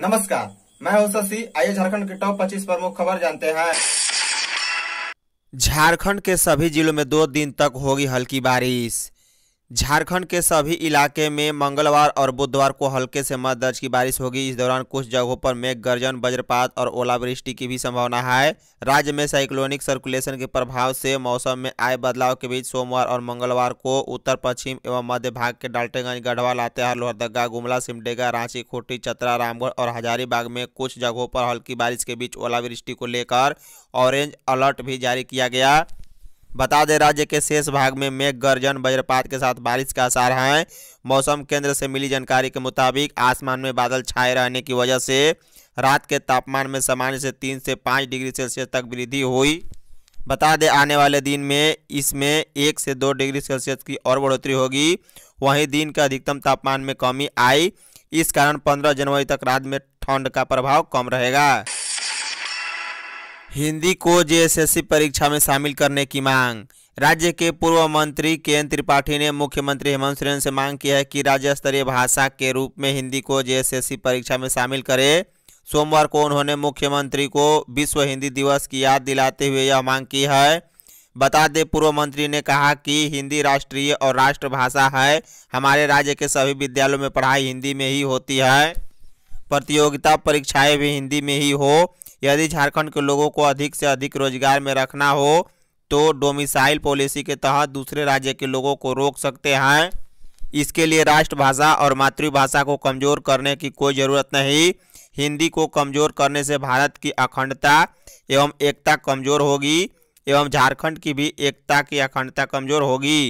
नमस्कार मैं हूं शशि आइए झारखंड के टॉप 25 प्रमुख खबर जानते हैं झारखंड के सभी जिलों में दो दिन तक होगी हल्की बारिश झारखंड के सभी इलाके में मंगलवार और बुधवार को हल्के से मध्य दर्ज की बारिश होगी इस दौरान कुछ जगहों पर मेघ गर्जन वज्रपात और ओलावृष्टि की भी संभावना है राज्य में साइक्लोनिक सर्कुलेशन के प्रभाव से मौसम में आए बदलाव के बीच सोमवार और मंगलवार को उत्तर पश्चिम एवं मध्य भाग के डाल्टेगंज गढ़वा लातेहार लोहरदगा गुमला सिमडेगा रांची खूंटी चतरा रामगढ़ और हजारीबाग में कुछ जगहों पर हल्की बारिश के बीच ओलावृष्टि को लेकर ऑरेंज अलर्ट भी जारी किया गया बता दें राज्य के शेष भाग में मेघ गर्जन वज्रपात के साथ बारिश का आसार है मौसम केंद्र से मिली जानकारी के मुताबिक आसमान में बादल छाए रहने की वजह से रात के तापमान में सामान्य से तीन से पाँच डिग्री सेल्सियस तक वृद्धि हुई बता दें आने वाले दिन में इसमें एक से दो डिग्री सेल्सियस की और बढ़ोतरी होगी वहीं दिन के अधिकतम तापमान में कमी आई इस कारण पंद्रह जनवरी तक रात में ठंड का प्रभाव कम रहेगा हिंदी को जेएसएससी परीक्षा में शामिल करने की मांग राज्य के पूर्व मंत्री के एन त्रिपाठी ने मुख्यमंत्री हेमंत सोरेन से मांग की है कि राज्य स्तरीय भाषा के रूप में हिंदी को जेएसएससी परीक्षा में शामिल करें सोमवार को उन्होंने मुख्यमंत्री को विश्व हिंदी दिवस की याद दिलाते हुए यह मांग की है बता दें पूर्व मंत्री ने कहा कि हिंदी राष्ट्रीय और राष्ट्रभाषा है हमारे राज्य के सभी विद्यालयों में पढ़ाई हिंदी में ही होती है प्रतियोगिता परीक्षाएं भी हिंदी में ही हो यदि झारखंड के लोगों को अधिक से अधिक रोजगार में रखना हो तो डोमिसाइल पॉलिसी के तहत दूसरे राज्य के लोगों को रोक सकते हैं इसके लिए राष्ट्रभाषा और मातृभाषा को कमज़ोर करने की कोई ज़रूरत नहीं हिंदी को कमज़ोर करने से भारत की अखंडता एवं एकता कमज़ोर होगी एवं झारखंड की भी एकता की अखंडता कमज़ोर होगी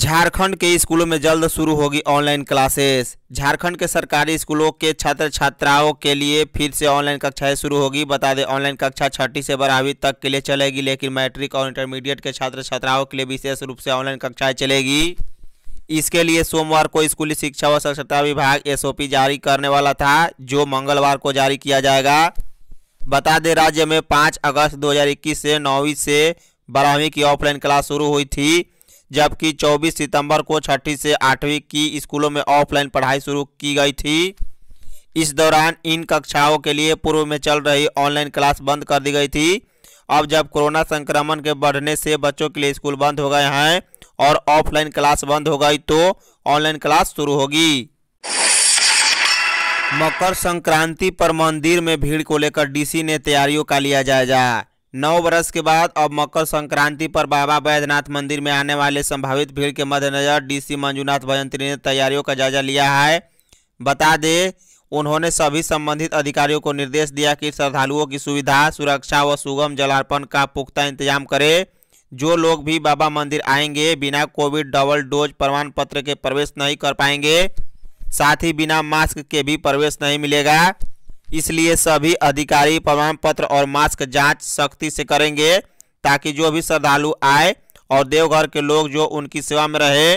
झारखंड के स्कूलों में जल्द शुरू होगी ऑनलाइन क्लासेस झारखंड के सरकारी स्कूलों के छात्र छात्राओं के लिए फिर से ऑनलाइन कक्षाएं शुरू होगी बता दें ऑनलाइन कक्षा छठी से बारहवीं तक के लिए चलेगी लेकिन मैट्रिक और इंटरमीडिएट के छात्र छात्राओं के लिए विशेष रूप से ऑनलाइन कक्षाएं चलेगी इसके लिए सोमवार को स्कूली शिक्षा व साक्षरता विभाग एस जारी करने वाला था जो मंगलवार को जारी किया जाएगा बता दें राज्य में पाँच अगस्त दो से नौवीं से बारहवीं की ऑफलाइन क्लास शुरू हुई थी जबकि 24 सितंबर को छठी से आठवीं की स्कूलों में ऑफलाइन पढ़ाई शुरू की गई थी इस दौरान इन कक्षाओं के लिए पूर्व में चल रही ऑनलाइन क्लास बंद कर दी गई थी अब जब कोरोना संक्रमण के बढ़ने से बच्चों के लिए स्कूल बंद हो गए हैं और ऑफलाइन क्लास बंद हो गई तो ऑनलाइन क्लास शुरू होगी मकर संक्रांति पर मंदिर में भीड़ को लेकर डीसी ने तैयारियों का लिया जायजा नौ वर्ष के बाद अब मकर संक्रांति पर बाबा बैद्यनाथ मंदिर में आने वाले संभावित भीड़ के मद्देनजर डीसी मंजूनाथ भजंत्री ने तैयारियों का जायजा लिया है बता दें उन्होंने सभी संबंधित अधिकारियों को निर्देश दिया कि श्रद्धालुओं की सुविधा सुरक्षा व सुगम जलार्पण का पुख्ता इंतजाम करें जो लोग भी बाबा मंदिर आएंगे बिना कोविड डबल डोज प्रमाण पत्र के प्रवेश नहीं कर पाएंगे साथ ही बिना मास्क के भी प्रवेश नहीं मिलेगा इसलिए सभी अधिकारी प्रमाण पत्र और मास्क जांच सख्ती से करेंगे ताकि जो भी श्रद्धालु आए और देवघर के लोग जो उनकी सेवा में रहे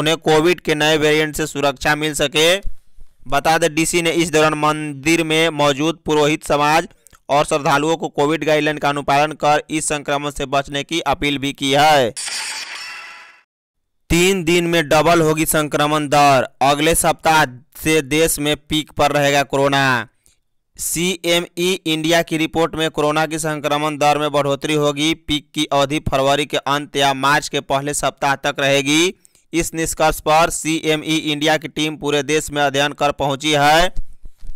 उन्हें कोविड के नए वेरिएंट से सुरक्षा मिल सके बता दें डीसी ने इस दौरान मंदिर में मौजूद पुरोहित समाज और श्रद्धालुओं को कोविड गाइडलाइन का अनुपालन कर इस संक्रमण से बचने की अपील भी की है तीन दिन में डबल होगी संक्रमण दर अगले सप्ताह से देश में पीक पर रहेगा कोरोना सीएमई इंडिया की रिपोर्ट में कोरोना की संक्रमण दर में बढ़ोतरी होगी पीक की अवधि फरवरी के अंत या मार्च के पहले सप्ताह तक रहेगी इस निष्कर्ष पर सीएमई इंडिया की टीम पूरे देश में अध्ययन कर पहुंची है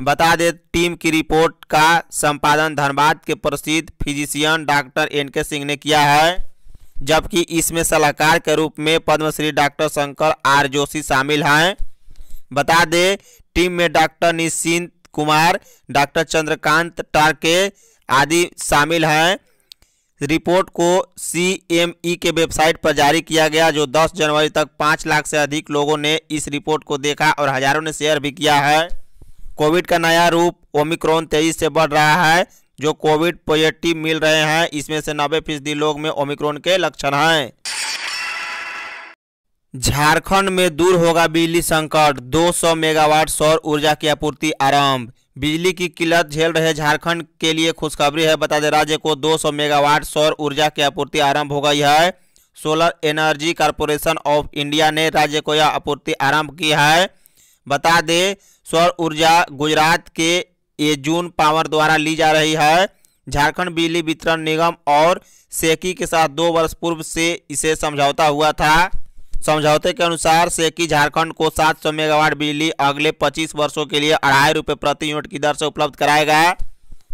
बता दें टीम की रिपोर्ट का संपादन धनबाद के प्रसिद्ध फिजिशियन डॉक्टर एन के सिंह ने किया है जबकि इसमें सलाहकार के रूप में पद्मश्री डॉक्टर शंकर आर जोशी शामिल हैं बता दें टीम में डॉक्टर निश्चिंत कुमार डॉक्टर चंद्रकांत टारके आदि शामिल हैं रिपोर्ट को सीएमई के वेबसाइट पर जारी किया गया जो 10 जनवरी तक 5 लाख से अधिक लोगों ने इस रिपोर्ट को देखा और हजारों ने शेयर भी किया है कोविड का नया रूप ओमिक्रॉन तेजी से बढ़ रहा है जो कोविड पॉजिटिव मिल रहे हैं इसमें से नब्बे फीसदी लोग में ओमिक्रॉन के लक्षण हैं झारखंड में दूर होगा बिजली संकट 200 मेगावाट सौर ऊर्जा की आपूर्ति आरंभ बिजली की किल्लत झेल रहे झारखंड के लिए खुशखबरी है बता दें राज्य को 200 मेगावाट सौर ऊर्जा की आपूर्ति आरंभ हो गई है solar energy corporation of India ने राज्य को यह आपूर्ति आरंभ की है बता दें सौर ऊर्जा गुजरात के एजून पावर द्वारा ली जा रही है झारखंड बिजली वितरण निगम और सेकी के साथ दो वर्ष पूर्व से इसे समझौता हुआ था समझौते के अनुसार सेकी झारखंड को 700 मेगावाट बिजली अगले 25 वर्षों के लिए अढ़ाई रुपये प्रति यूनिट की दर से उपलब्ध कराया गया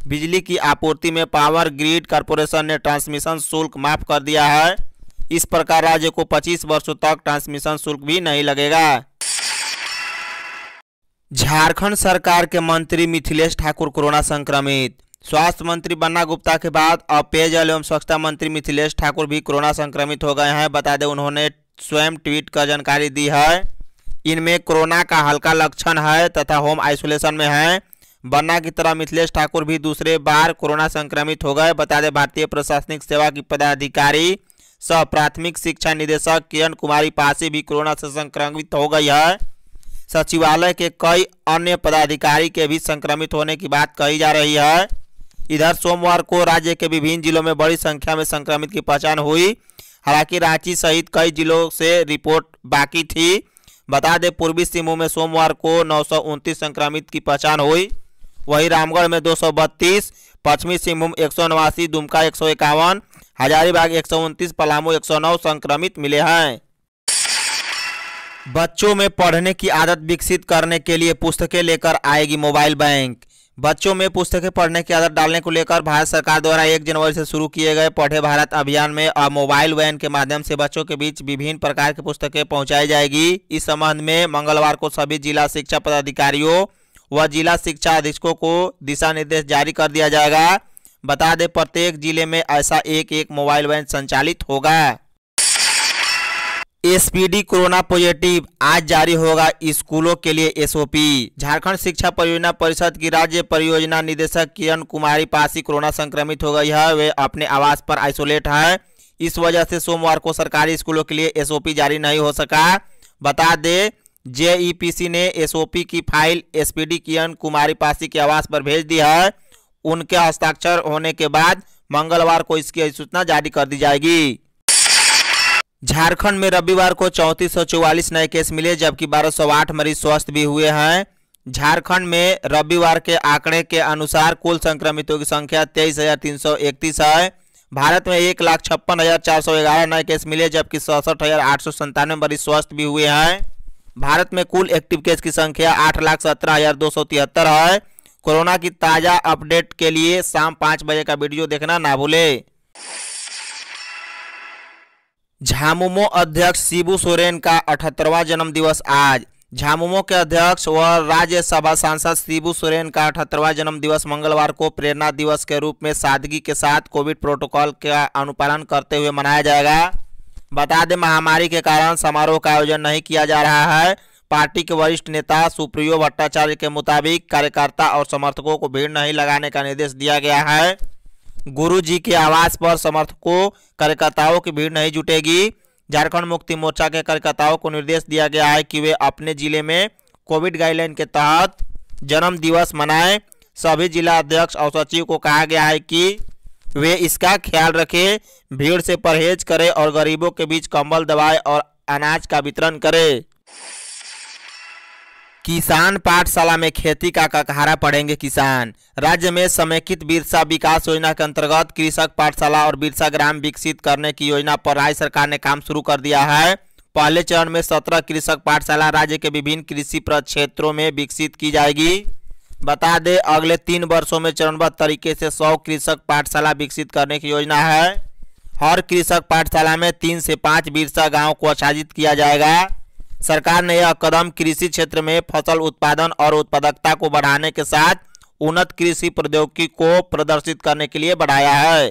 बिजली की आपूर्ति में पावर ग्रिड कारपोरेशन ने ट्रांसमिशन शुल्क माफ कर दिया है इस प्रकार राज्य को 25 वर्षों तक ट्रांसमिशन शुल्क भी नहीं लगेगा झारखंड सरकार के मंत्री मिथिलेश ठाकुर कोरोना संक्रमित स्वास्थ्य मंत्री बन्ना गुप्ता के बाद अब पेयजल एवं स्वच्छता मंत्री मिथिलेश ठाकुर भी कोरोना संक्रमित हो गए हैं बता दें उन्होंने स्वयं ट्वीट कर जानकारी दी है इनमें कोरोना का हल्का लक्षण है तथा होम आइसोलेशन में है बन्ना की तरह मिथिलेश ठाकुर भी दूसरे बार कोरोना संक्रमित हो गए बता दें भारतीय प्रशासनिक सेवा की पदाधिकारी सह प्राथमिक शिक्षा निदेशक किरण कुमारी पासी भी कोरोना से संक्रमित हो गई है सचिवालय के कई अन्य पदाधिकारी के भी संक्रमित होने की बात कही जा रही है इधर सोमवार को राज्य के विभिन्न जिलों में बड़ी संख्या में संक्रमित की पहचान हुई हालांकि रांची सहित कई जिलों से रिपोर्ट बाकी थी बता दें पूर्वी सिंहभूम में सोमवार को नौ संक्रमित की पहचान हुई वहीं रामगढ़ में दो पश्चिमी सिंहभूम एक दुमका एक हजारीबाग एक पलामू नौ संक्रमित मिले हैं बच्चों में पढ़ने की आदत विकसित करने के लिए पुस्तकें लेकर आएगी मोबाइल बैंक बच्चों में पुस्तकें पढ़ने की आदत डालने को लेकर भारत सरकार द्वारा एक जनवरी से शुरू किए गए पढ़े भारत अभियान में अब मोबाइल वैन के माध्यम से बच्चों के बीच विभिन्न प्रकार की पुस्तकें पहुंचाई जाएगी इस संबंध में मंगलवार को सभी जिला शिक्षा पदाधिकारियों व जिला शिक्षा अधीक्षकों को दिशा निर्देश जारी कर दिया जाएगा बता दें प्रत्येक जिले में ऐसा एक एक मोबाइल वैन संचालित होगा एसपीडी कोरोना पॉजिटिव आज जारी होगा स्कूलों के लिए एसओपी झारखंड शिक्षा परियोजना परिषद की राज्य परियोजना निदेशक किरण कुमारी पासी कोरोना संक्रमित हो गई है वे अपने आवास पर आइसोलेट है इस वजह से सोमवार को सरकारी स्कूलों के लिए एसओपी जारी नहीं हो सका बता दे जेईपीसी ने एसओपी की फाइल डी किरण कुमारी पासी के आवास पर भेज दी है उनके हस्ताक्षर होने के बाद मंगलवार को इसकी अधिसूचना जारी कर दी जाएगी झारखंड में रविवार को चौंतीस नए केस मिले जबकि 1208 मरीज स्वस्थ भी हुए हैं झारखंड में रविवार के आंकड़े के अनुसार कुल संक्रमितों की संख्या तेईस हजार तीन सौ इकतीस है भारत में एक लाख छप्पन हजार चार सौ ग्यारह नए केस मिले जबकि सड़सठ हजार आठ सौ संतानवे मरीज स्वस्थ भी हुए हैं भारत में कुल एक्टिव केस की संख्या आठ लाख सत्रह हजार दो सौ तिहत्तर है कोरोना की ताज़ा अपडेट के लिए शाम पाँच बजे का वीडियो देखना ना भूलें झामुमो अध्यक्ष शिबू सोरेन का अठहत्तरवा जन्मदिवस आज झामुमो के अध्यक्ष व राज्यसभा सांसद शिबू सोरेन का अठहत्तरवा जन्मदिवस मंगलवार को प्रेरणा दिवस के रूप में सादगी के साथ कोविड प्रोटोकॉल का अनुपालन करते हुए मनाया जाएगा बता दें महामारी के कारण समारोह का आयोजन नहीं किया जा रहा है पार्टी के वरिष्ठ नेता सुप्रियो भट्टाचार्य के मुताबिक कार्यकर्ता और समर्थकों को भीड़ नहीं लगाने का निर्देश दिया गया है गुरु जी के आवास पर समर्थकों कार्यकर्ताओं की भीड़ नहीं जुटेगी झारखंड मुक्ति मोर्चा के कार्यकर्ताओं को निर्देश दिया गया है कि वे अपने जिले में कोविड गाइडलाइन के तहत जन्म दिवस मनाएं सभी जिला अध्यक्ष और सचिव को कहा गया है कि वे इसका ख्याल रखें भीड़ से परहेज करें और गरीबों के बीच कंबल दवाएं और अनाज का वितरण करें किसान पाठशाला में खेती का ककहारा पढ़ेंगे किसान राज्य में समेकित बिरसा विकास योजना के अंतर्गत कृषक पाठशाला और बिरसा ग्राम विकसित करने की योजना पर राज्य सरकार ने काम शुरू कर दिया है पहले चरण में सत्रह कृषक पाठशाला राज्य के विभिन्न कृषि प्रक्षेत्रों में विकसित की जाएगी बता दें अगले तीन वर्षों में चरणबद्ध तरीके से सौ कृषक पाठशाला विकसित करने की योजना है हर कृषक पाठशाला में तीन से पाँच बिरसा गाँव को आच्छादित किया जाएगा सरकार ने यह कदम कृषि क्षेत्र में फसल उत्पादन और उत्पादकता को बढ़ाने के साथ उन्नत कृषि प्रौद्योगिकी को प्रदर्शित करने के लिए बढ़ाया है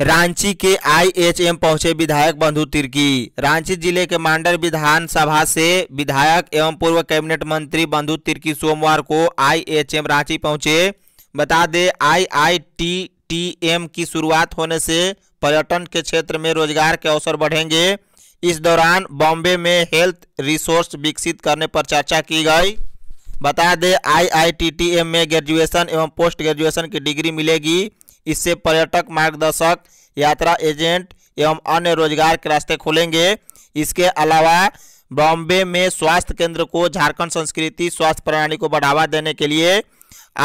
रांची के आईएचएम पहुंचे विधायक बंधु तिर्की रांची जिले के मांडर विधानसभा से विधायक एवं पूर्व कैबिनेट मंत्री बंधु तिर्की सोमवार को आईएचएम रांची पहुंचे बता दें आईआईटीटीएम की शुरुआत होने से पर्यटन के क्षेत्र में रोजगार के अवसर बढ़ेंगे इस दौरान बॉम्बे में हेल्थ रिसोर्स विकसित करने पर चर्चा की गई बता दें आईआईटीटीएम में ग्रेजुएशन एवं पोस्ट ग्रेजुएशन की डिग्री मिलेगी इससे पर्यटक मार्गदर्शक यात्रा एजेंट एवं अन्य रोजगार के रास्ते खोलेंगे इसके अलावा बॉम्बे में स्वास्थ्य केंद्र को झारखंड संस्कृति स्वास्थ्य प्रणाली को बढ़ावा देने के लिए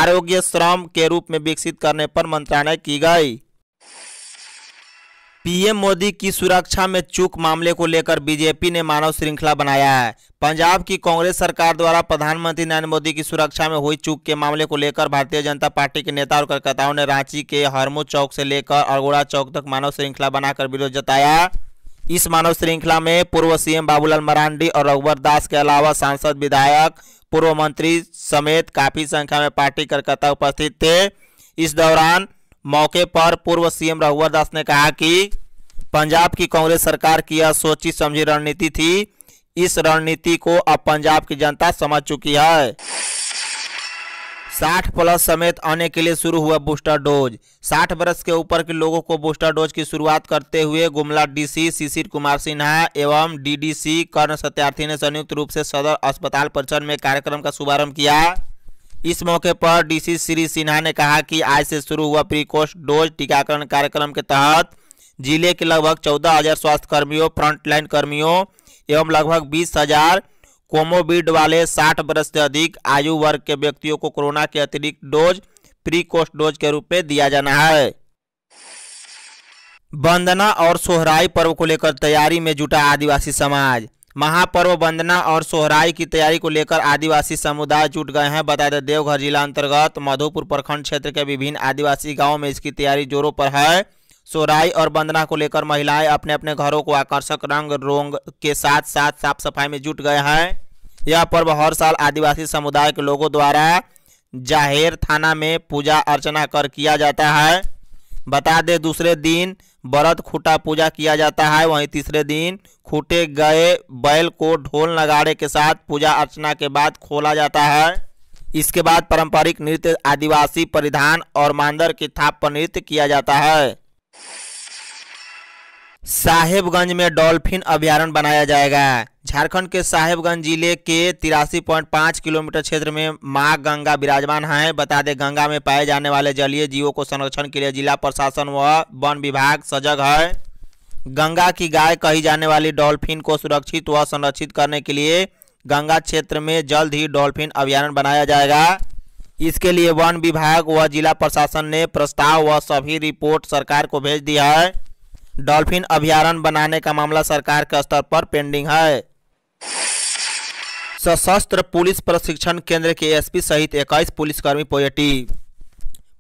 आरोग्य श्रम के रूप में विकसित करने पर मंत्रालय की गई पीएम मोदी की सुरक्षा में चूक मामले को लेकर बीजेपी ने मानव श्रृंखला बनाया है पंजाब की कांग्रेस सरकार द्वारा प्रधानमंत्री नरेंद्र मोदी की सुरक्षा में हुई चूक के मामले को लेकर भारतीय जनता पार्टी के नेता और कार्यकर्ताओं ने रांची के हरमो चौक से लेकर अरगोड़ा चौक तक मानव श्रृंखला बनाकर विरोध जताया इस मानव श्रृंखला में पूर्व सीएम बाबूलाल मरांडी और रघुवर दास के अलावा सांसद विधायक पूर्व मंत्री समेत काफी संख्या में पार्टी कार्यकर्ता उपस्थित थे इस दौरान मौके पर पूर्व सीएम रघुवर दास ने कहा कि पंजाब की कांग्रेस सरकार की यह सोची समझी रणनीति थी इस रणनीति को अब पंजाब की जनता समझ चुकी है साठ प्लस समेत आने के लिए शुरू हुआ बूस्टर डोज साठ बरस के ऊपर के लोगों को बूस्टर डोज की शुरुआत करते हुए गुमला डीसी शिशिर कुमार सिन्हा एवं डीडीसी कर्ण सत्यार्थी ने संयुक्त रूप से सदर अस्पताल परिसर में कार्यक्रम का शुभारंभ किया इस मौके पर डीसी श्री सिन्हा ने कहा कि आज से शुरू हुआ प्री कोर्स डोज टीकाकरण कार्यक्रम के तहत जिले के लगभग चौदह हजार स्वास्थ्य कर्मियों फ्रंटलाइन कर्मियों एवं लगभग बीस हजार कोमोबिड वाले साठ वर्ष से अधिक आयु वर्ग के व्यक्तियों को कोरोना के अतिरिक्त डोज प्री कोष्ट डोज के रूप में दिया जाना है वंदना और सोहराई पर्व को लेकर तैयारी में जुटा आदिवासी समाज महापर्व वंदना और सोहराई की तैयारी को लेकर आदिवासी समुदाय जुट गए हैं बता दें देवघर जिला अंतर्गत मधुपुर प्रखंड क्षेत्र के विभिन्न आदिवासी गांवों में इसकी तैयारी जोरों पर है सोराई और बंदना को लेकर महिलाएं अपने अपने घरों को आकर्षक रंग रोंग के साथ साथ साफ सफाई में जुट गए हैं यह पर्व हर साल आदिवासी समुदाय के लोगों द्वारा जाहेर थाना में पूजा अर्चना कर किया जाता है बता दे दूसरे दिन बरत खूटा पूजा किया जाता है वहीं तीसरे दिन खूटे गए बैल को ढोल नगाड़े के साथ पूजा अर्चना के बाद खोला जाता है इसके बाद पारंपरिक नृत्य आदिवासी परिधान और मांदर की थाप पर नृत्य किया जाता है साहेबगंज में डॉल्फिन अभ्यारण बनाया जाएगा झारखंड के साहेबगंज जिले के तिरासी पॉइंट पाँच किलोमीटर क्षेत्र में माँ गंगा विराजमान हैं बता दें गंगा में पाए जाने वाले जलीय जीवों को संरक्षण के लिए जिला प्रशासन व वन विभाग सजग है गंगा की गाय कही जाने वाली डॉल्फिन को सुरक्षित व संरक्षित करने के लिए गंगा क्षेत्र में जल्द ही डॉल्फिन अभियान बनाया जाएगा इसके लिए वन विभाग व जिला प्रशासन ने प्रस्ताव व सभी रिपोर्ट सरकार को भेज दी है डॉल्फिन अभ्यारण्य बनाने का मामला सरकार के स्तर पर पेंडिंग है सशस्त्र पुलिस प्रशिक्षण केंद्र के एसपी सहित इक्कीस पुलिसकर्मी पॉजिटिव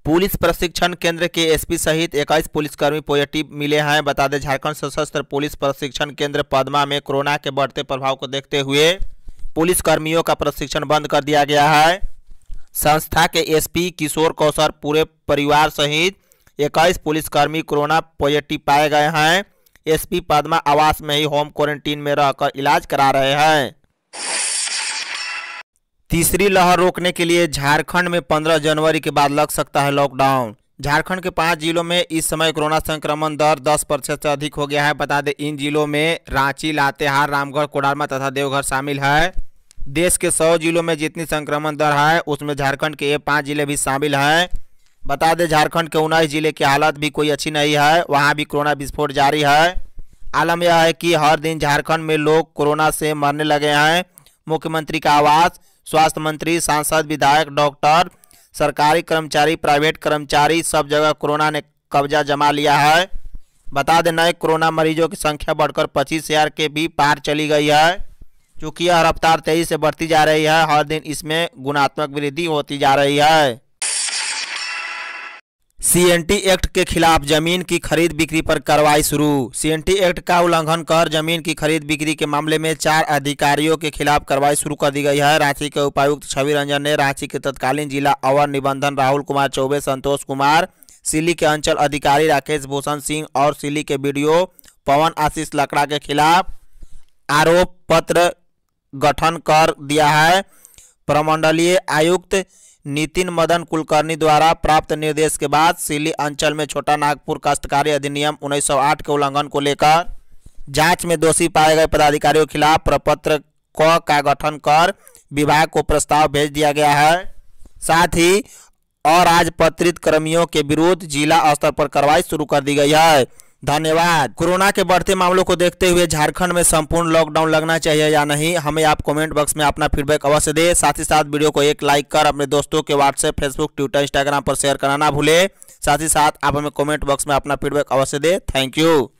पुलिस प्रशिक्षण केंद्र के एसपी सहित 21 पुलिसकर्मी पॉजिटिव मिले हैं बता दें झारखंड सशस्त्र पुलिस प्रशिक्षण केंद्र पदमा में कोरोना के बढ़ते प्रभाव को देखते हुए पुलिसकर्मियों का प्रशिक्षण बंद कर दिया गया है संस्था के एसपी किशोर कौशर पूरे परिवार सहित इक्कीस पुलिसकर्मी कोरोना पॉजिटिव पाए गए हैं एसपी पदमा आवास में ही होम क्वारंटीन में रहकर इलाज करा रहे हैं तीसरी लहर रोकने के लिए झारखंड में 15 जनवरी के बाद लग सकता है लॉकडाउन झारखंड के पांच जिलों में इस समय कोरोना संक्रमण दर 10 प्रतिशत से अधिक हो गया है बता दें इन जिलों में रांची लातेहार रामगढ़ कोडारमा तथा देवघर शामिल है देश के 100 जिलों में जितनी संक्रमण दर है उसमें झारखंड के ये पाँच जिले भी शामिल हैं बता दें झारखंड के उन्नीस जिले की हालत भी कोई अच्छी नहीं है वहाँ भी कोरोना विस्फोट जारी है आलम यह है कि हर दिन झारखंड में लोग कोरोना से मरने लगे हैं मुख्यमंत्री का आवास स्वास्थ्य मंत्री सांसद विधायक डॉक्टर सरकारी कर्मचारी प्राइवेट कर्मचारी सब जगह कोरोना ने कब्जा जमा लिया है बता दें नए कोरोना मरीजों की संख्या बढ़कर पच्चीस हज़ार के भी पार चली गई है चूँकि यह रफ्तार तेज़ी से बढ़ती जा रही है हर दिन इसमें गुणात्मक वृद्धि होती जा रही है सीएनटी एक्ट के खिलाफ जमीन की खरीद बिक्री पर कार्रवाई शुरू सीएनटी एक्ट का उल्लंघन कर जमीन की खरीद बिक्री के मामले में चार अधिकारियों के खिलाफ कार्रवाई शुरू कर दी गई है रांची के उपायुक्त छवि रंजन ने रांची के तत्कालीन जिला अवर निबंधन राहुल कुमार चौबे संतोष कुमार सिली के अंचल अधिकारी राकेश भूषण सिंह और सिली के बी पवन आशीष लकड़ा के खिलाफ आरोप पत्र गठन कर दिया है प्रमंडलीय आयुक्त नितिन मदन कुलकर्णी द्वारा प्राप्त निर्देश के बाद सिली अंचल में छोटा नागपुर काश्तकारी अधिनियम 1908 के उल्लंघन को लेकर जांच में दोषी पाए गए पदाधिकारियों के खिलाफ प्रपत्र क का गठन कर विभाग को प्रस्ताव भेज दिया गया है साथ ही अराजपत्रित कर्मियों के विरुद्ध जिला स्तर पर कार्रवाई शुरू कर दी गई है धन्यवाद कोरोना के बढ़ते मामलों को देखते हुए झारखंड में संपूर्ण लॉकडाउन लगना चाहिए या नहीं हमें आप कमेंट बॉक्स में अपना फीडबैक अवश्य दें साथ ही साथ वीडियो को एक लाइक कर अपने दोस्तों के व्हाट्सएप फेसबुक ट्विटर इंस्टाग्राम पर शेयर करना ना भूले साथ ही साथ आप हमें कमेंट बॉक्स में अपना फीडबैक अवश्य दें थैंक यू